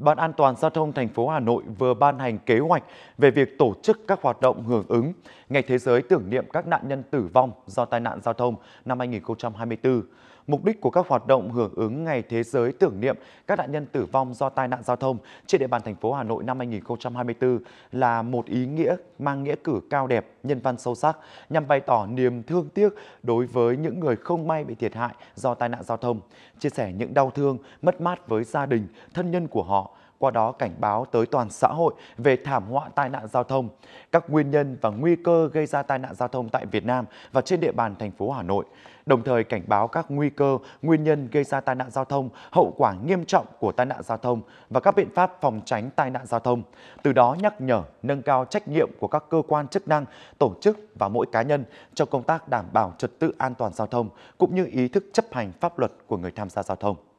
Ban An toàn Giao thông thành phố Hà Nội vừa ban hành kế hoạch về việc tổ chức các hoạt động hưởng ứng Ngày Thế giới tưởng niệm các nạn nhân tử vong do tai nạn giao thông năm 2024. Mục đích của các hoạt động hưởng ứng Ngày Thế giới tưởng niệm các nạn nhân tử vong do tai nạn giao thông trên địa bàn thành phố Hà Nội năm 2024 là một ý nghĩa mang nghĩa cử cao đẹp, nhân văn sâu sắc nhằm bày tỏ niềm thương tiếc đối với những người không may bị thiệt hại do tai nạn giao thông, chia sẻ những đau thương, mất mát với gia đình, thân nhân của họ qua đó cảnh báo tới toàn xã hội về thảm họa tai nạn giao thông, các nguyên nhân và nguy cơ gây ra tai nạn giao thông tại Việt Nam và trên địa bàn thành phố Hà Nội, đồng thời cảnh báo các nguy cơ, nguyên nhân gây ra tai nạn giao thông, hậu quả nghiêm trọng của tai nạn giao thông và các biện pháp phòng tránh tai nạn giao thông, từ đó nhắc nhở nâng cao trách nhiệm của các cơ quan chức năng, tổ chức và mỗi cá nhân trong công tác đảm bảo trật tự an toàn giao thông cũng như ý thức chấp hành pháp luật của người tham gia giao thông.